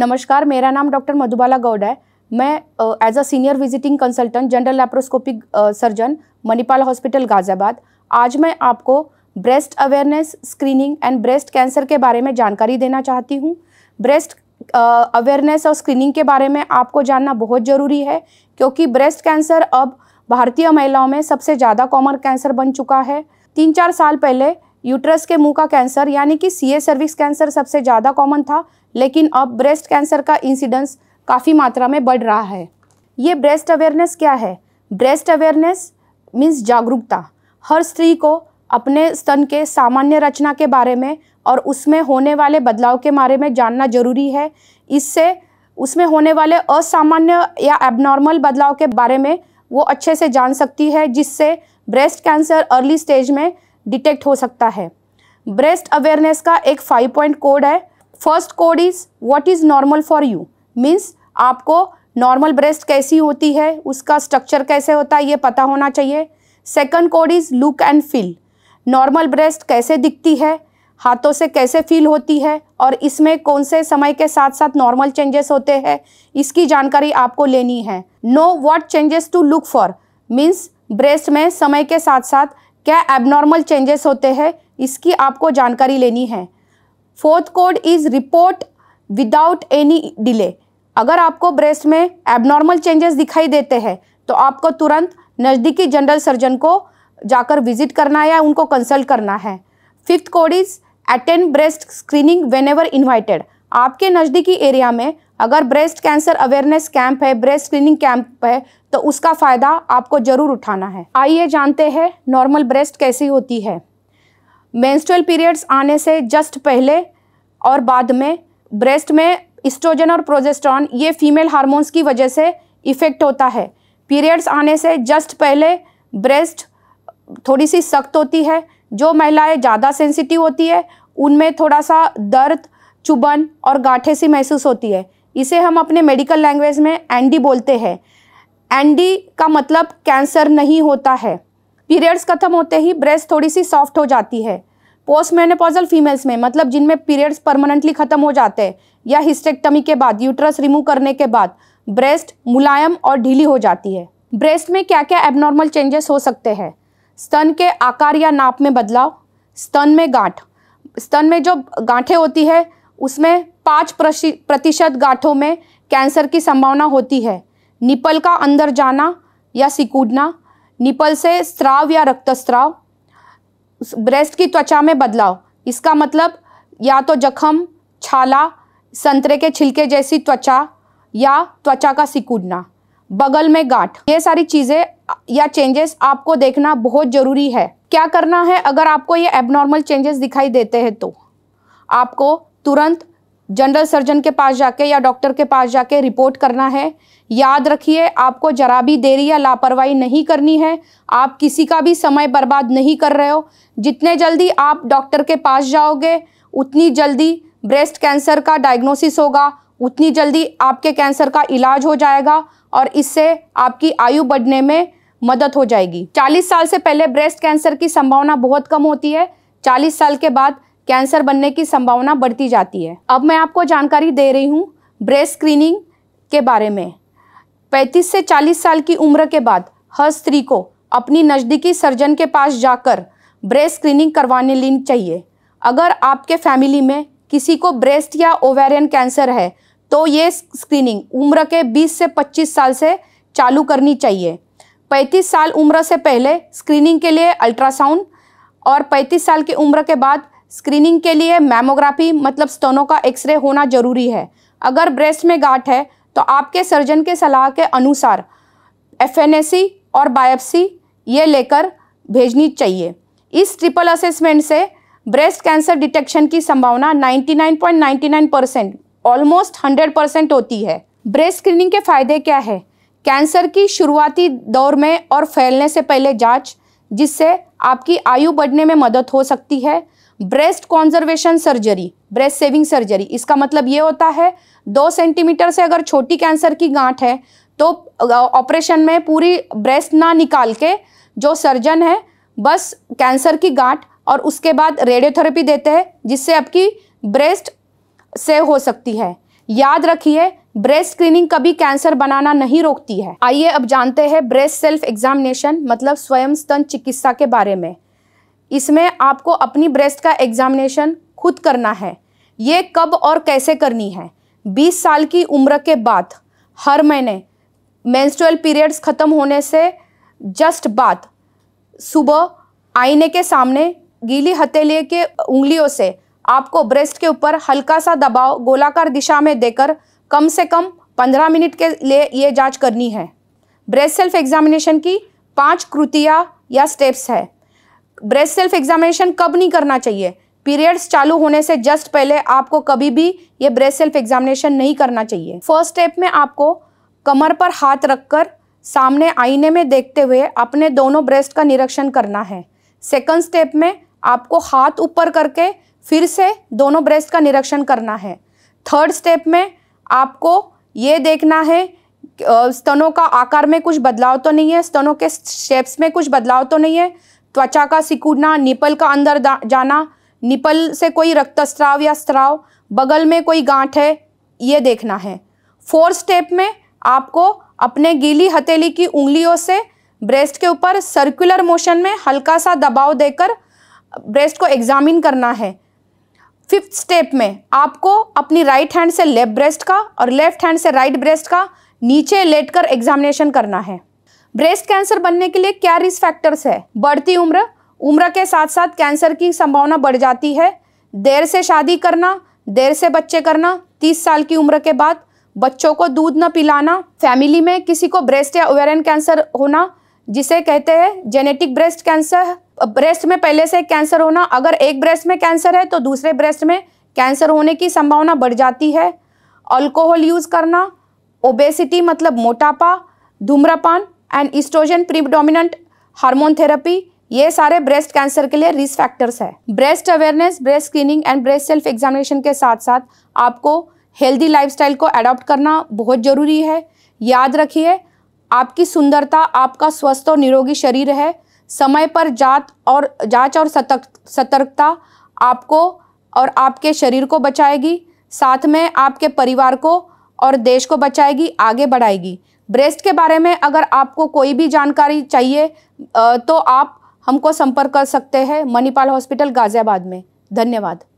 नमस्कार मेरा नाम डॉक्टर मधुबाला गौड है मैं as a senior visiting consultant general laparoscopic surgeon Manipal hospital Ghaziabad आज मैं आपको breast awareness screening and breast cancer के बारे में जानकारी देना चाहती हूँ ब्रेस्ट अवेयरनेस और स्क्रीनिंग के बारे में आपको जानना बहुत ज़रूरी है क्योंकि ब्रेस्ट कैंसर अब भारतीय महिलाओं में सबसे ज़्यादा कॉमन कैंसर बन चुका है तीन चार साल पहले यूट्रस के मुंह का कैंसर यानी कि सीए सर्विक्स कैंसर सबसे ज़्यादा कॉमन था लेकिन अब ब्रेस्ट कैंसर का इंसिडेंस काफ़ी मात्रा में बढ़ रहा है ये ब्रेस्ट अवेयरनेस क्या है ब्रेस्ट अवेयरनेस मीन्स जागरूकता हर स्त्री को अपने स्तन के सामान्य रचना के बारे में और उसमें होने वाले बदलाव के बारे में जानना जरूरी है इससे उसमें होने वाले असामान्य या एबनॉर्मल बदलाव के बारे में वो अच्छे से जान सकती है जिससे ब्रेस्ट कैंसर अर्ली स्टेज में डिटेक्ट हो सकता है ब्रेस्ट अवेयरनेस का एक फाइव पॉइंट कोड है first code is what is normal for you means आपको नॉर्मल ब्रेस्ट कैसी होती है उसका स्ट्रक्चर कैसे होता है ये पता होना चाहिए second code is look and feel normal breast कैसे दिखती है हाथों से कैसे फील होती है और इसमें कौन से समय के साथ साथ नॉर्मल चेंजेस होते हैं इसकी जानकारी आपको लेनी है know what changes to look for means breast में समय के साथ साथ क्या एबनॉर्मल चेंजेस होते हैं इसकी आपको जानकारी लेनी है fourth code is report without any delay अगर आपको ब्रेस्ट में एबनॉर्मल चेंजेस दिखाई देते हैं तो आपको तुरंत नज़दीकी जनरल सर्जन को जाकर विजिट करना है या उनको कंसल्ट करना है fifth code is attend breast screening whenever invited आपके नज़दीकी एरिया में अगर ब्रेस्ट कैंसर अवेयरनेस कैंप है ब्रेस्ट क्लीनिंग कैंप है तो उसका फ़ायदा आपको ज़रूर उठाना है आइए जानते हैं नॉर्मल ब्रेस्ट कैसी होती है मेंस्ट्रुअल पीरियड्स आने से जस्ट पहले और बाद में ब्रेस्ट में इस्ट्रोजन और प्रोजेस्ट्रॉन ये फीमेल हार्मोन्स की वजह से इफ़ेक्ट होता है पीरियड्स आने से जस्ट पहले ब्रेस्ट थोड़ी सी सख्त होती है जो महिलाएं ज़्यादा सेंसिटिव होती है उनमें थोड़ा सा दर्द चुबन और गाठे सी महसूस होती है इसे हम अपने मेडिकल लैंग्वेज में एंडी बोलते हैं एंडी का मतलब कैंसर नहीं होता है पीरियड्स खत्म होते ही ब्रेस्ट थोड़ी सी सॉफ्ट हो जाती है पोस्ट मेनोपॉजल फीमेल्स में मतलब जिनमें पीरियड्स परमानेंटली ख़त्म हो जाते हैं या हिस्टेक्टमी के बाद यूट्रस रिमूव करने के बाद ब्रेस्ट मुलायम और ढीली हो जाती है ब्रेस्ट में क्या क्या एबनॉर्मल चेंजेस हो सकते हैं स्तन के आकार या नाप में बदलाव स्तन में गांठ स्तन में जो गांठें होती है उसमें पाँच प्रतिशत गांठों में कैंसर की संभावना होती है निपल का अंदर जाना या सिकूडना निपल से स्त्राव या रक्तस्राव ब्रेस्ट की त्वचा में बदलाव इसका मतलब या तो जखम छाला संतरे के छिलके जैसी त्वचा या त्वचा का सिकुड़ना बगल में गांठ ये सारी चीज़ें या चेंजेस आपको देखना बहुत ज़रूरी है क्या करना है अगर आपको ये एबनॉर्मल चेंजेस दिखाई देते हैं तो आपको तुरंत जनरल सर्जन के पास जाके या डॉक्टर के पास जाके रिपोर्ट करना है याद रखिए आपको जरा भी देरी या लापरवाही नहीं करनी है आप किसी का भी समय बर्बाद नहीं कर रहे हो जितने जल्दी आप डॉक्टर के पास जाओगे उतनी जल्दी ब्रेस्ट कैंसर का डायग्नोसिस होगा उतनी जल्दी आपके कैंसर का इलाज हो जाएगा और इससे आपकी आयु बढ़ने में मदद हो जाएगी 40 साल से पहले ब्रेस्ट कैंसर की संभावना बहुत कम होती है 40 साल के बाद कैंसर बनने की संभावना बढ़ती जाती है अब मैं आपको जानकारी दे रही हूँ ब्रेस्ट स्क्रीनिंग के बारे में 35 से 40 साल की उम्र के बाद हर स्त्री को अपनी नज़दीकी सर्जन के पास जाकर ब्रेस्ट स्क्रीनिंग करवाने लेनी चाहिए अगर आपके फैमिली में किसी को ब्रेस्ट या ओवेरियन कैंसर है तो ये स्क्रीनिंग उम्र के 20 से 25 साल से चालू करनी चाहिए 35 साल उम्र से पहले स्क्रीनिंग के लिए अल्ट्रासाउंड और 35 साल की उम्र के बाद स्क्रीनिंग के लिए मैमोग्राफी मतलब स्तनों का एक्सरे होना जरूरी है अगर ब्रेस्ट में गांठ है तो आपके सर्जन के सलाह के अनुसार एफ और बायोप्सी ये लेकर भेजनी चाहिए इस ट्रिपल असेसमेंट से ब्रेस्ट कैंसर डिटेक्शन की संभावना 99.99 परसेंट ऑलमोस्ट 100 परसेंट होती है ब्रेस्ट स्क्रीनिंग के फायदे क्या है कैंसर की शुरुआती दौर में और फैलने से पहले जांच जिससे आपकी आयु बढ़ने में मदद हो सकती है breast conservation surgery breast saving surgery इसका मतलब ये होता है दो सेंटीमीटर से अगर छोटी कैंसर की गांठ है तो ऑपरेशन में पूरी ब्रेस्ट ना निकाल के जो सर्जन है बस कैंसर की गांठ और उसके बाद रेडियोथेरेपी देते हैं जिससे आपकी ब्रेस्ट सेव हो सकती है याद रखिए ब्रेस्ट स्क्रीनिंग कभी कैंसर बनाना नहीं रोकती है आइए अब जानते हैं ब्रेस्ट सेल्फ एग्जामिनेशन मतलब स्वयं स्तन चिकित्सा के बारे में इसमें आपको अपनी ब्रेस्ट का एग्जामिनेशन खुद करना है ये कब और कैसे करनी है 20 साल की उम्र के बाद हर महीने मेंस्ट्रुअल पीरियड्स ख़त्म होने से जस्ट बाद सुबह आईने के सामने गीली हथेली के उंगलियों से आपको ब्रेस्ट के ऊपर हल्का सा दबाव गोलाकार दिशा में देकर कम से कम 15 मिनट के लिए ये जांच करनी है ब्रेस्ट सेल्फ एग्जामिनेशन की पांच कृतियाँ या स्टेप्स है ब्रेस्ट सेल्फ एग्जामिनेशन कब नहीं करना चाहिए पीरियड्स चालू होने से जस्ट पहले आपको कभी भी ये ब्रेस्ट सेल्फ एग्जामिनेशन नहीं करना चाहिए फर्स्ट स्टेप में आपको कमर पर हाथ रखकर सामने आईने में देखते हुए अपने दोनों ब्रेस्ट का निरीक्षण करना है सेकंड स्टेप में आपको हाथ ऊपर करके फिर से दोनों ब्रेस्ट का निरीक्षण करना है थर्ड स्टेप में आपको ये देखना है स्तनों का आकार में कुछ बदलाव तो नहीं है स्तनों के शेप्स में कुछ बदलाव तो नहीं है त्वचा का सिकुड़ना निपल का अंदर जाना निपल से कोई रक्तस्राव या स्त्राव बगल में कोई गांठ है ये देखना है फोर स्टेप में आपको अपने गीली हथेली की उंगलियों से ब्रेस्ट के ऊपर सर्कुलर मोशन में हल्का सा दबाव देकर ब्रेस्ट को एग्जामिन करना है फिफ्थ स्टेप में आपको अपनी राइट हैंड से लेफ्ट ब्रेस्ट का और लेफ्ट हैंड से राइट ब्रेस्ट का नीचे लेटकर एग्जामिनेशन करना है ब्रेस्ट कैंसर बनने के लिए क्या रिस्क फैक्टर्स है बढ़ती उम्र उम्र के साथ साथ कैंसर की संभावना बढ़ जाती है देर से शादी करना देर से बच्चे करना तीस साल की उम्र के बाद बच्चों को दूध न पिलाना फैमिली में किसी को ब्रेस्ट या ओवेरन कैंसर होना जिसे कहते हैं जेनेटिक ब्रेस्ट कैंसर ब्रेस्ट में पहले से कैंसर होना अगर एक ब्रेस्ट में कैंसर है तो दूसरे ब्रेस्ट में कैंसर होने की संभावना बढ़ जाती है अल्कोहल यूज़ करना ओबेसिटी मतलब मोटापा धूम्रपान and estrogen predominant hormone therapy ये सारे ब्रेस्ट कैंसर के लिए रिस्क फैक्टर्स है breast awareness breast screening and breast self examination के साथ साथ आपको हेल्दी लाइफस्टाइल को अडॉप्ट करना बहुत ज़रूरी है याद रखिए आपकी सुंदरता आपका स्वस्थ और निरोगी शरीर है समय पर जात और जांच और सतर्क सतर्कता आपको और आपके शरीर को बचाएगी साथ में आपके परिवार को और देश को बचाएगी आगे बढ़ाएगी ब्रेस्ट के बारे में अगर आपको कोई भी जानकारी चाहिए तो आप हमको संपर्क कर सकते हैं मणिपाल हॉस्पिटल गाज़ियाबाद में धन्यवाद